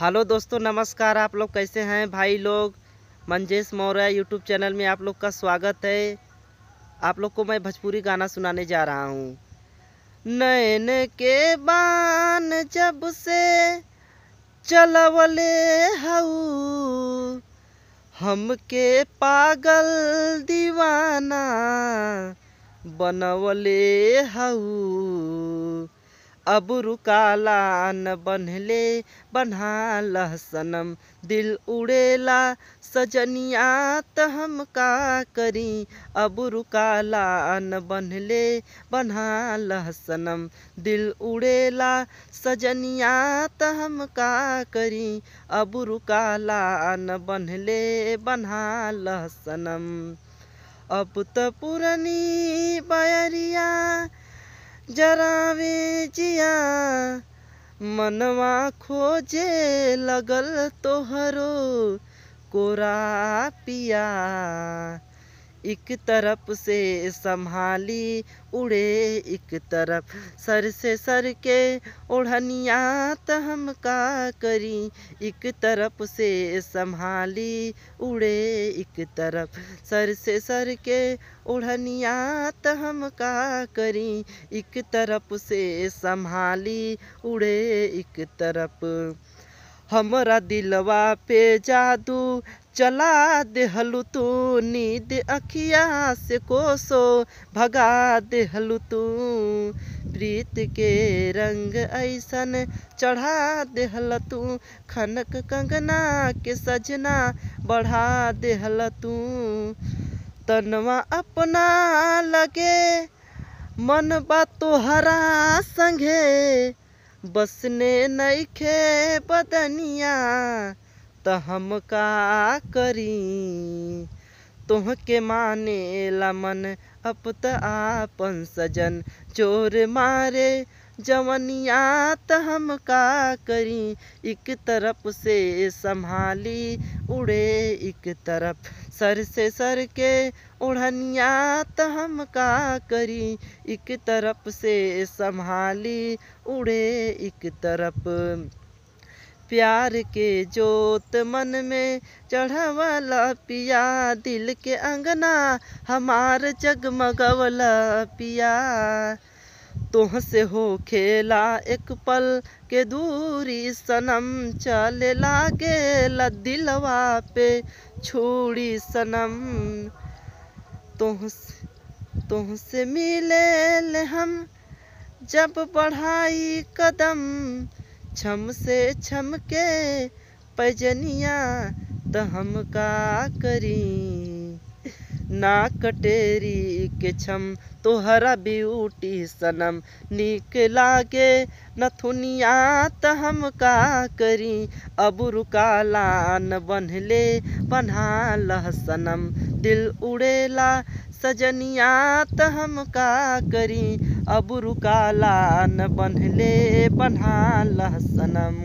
hello दोस्तों नमस्कार आप लोग कैसे हैं भाई लोग मंजेश मौर्य यूट्यूब चैनल में आप लोग का स्वागत है आप लोग को मैं भोजपुरी गाना सुनाने जा रहा हूँ नैन के बान जब से चलवले हऊ हमके पागल दीवाना बनवले हऊ अबरू कालान बनले बना लहसनम दिल उड़ेला सजनिया तो हम का करी अबरू कालान बनले बना लहसनम दिल उड़ेला सजनिया तो हम का करी अबरू कालान बनले बना लहसनम अब तो पुरनी बयरिया जरा बेचिया मनवा खोजे लगल तोहरो कोरा पिया एक तरफ से संभाली उड़े एक तरफ सर से सर के ओढ़निया हम का करी एक तरफ से संभाली उड़े एक तरफ सर से सर के ओढ़निया हम का करी एक तरफ से संभाली उड़े एक तरफ हमरा दिलवा पे जादू चला देहलू तू नींद अखिया से कोसो भगा देहलू तू प्रीत के रंग ऐसन चढ़ा देहल तू खनक कंगना के सजना बढ़ा देहल तू तनवा अपना लगे मन बा तोहरा संगे बसने खे बदनिया तो हम का करी तुह माने के मन लमन त तो आपन सजन चोर मारे जवनियात हम का करी एक तरफ से संभाली उड़े एक तरफ सर से सर के उड़नियात हम का करी एक तरफ से संभाली उड़े एक तरफ प्यार के जोत मन में चढ़वला पिया दिल के अंगना हमार जगमगवला पिया तुहसे तो हो खेला एक पल के दूरी सनम चले लागे ला दिलवा पे छोड़ी सनम तुह तो तुहसे तो मिले ले हम जब बढ़ाई कदम छम से छम के पजनिया तो हम का करी नाक टेरी के छम तोहरा ब्यूटी सनम निक लागे नथुनिया त हम का करी अब रुकालान बनले बन्हा लह सनम दिल उड़ेला सजनिया त हम का करी अब रुकालान बनले बन्हा लह सनम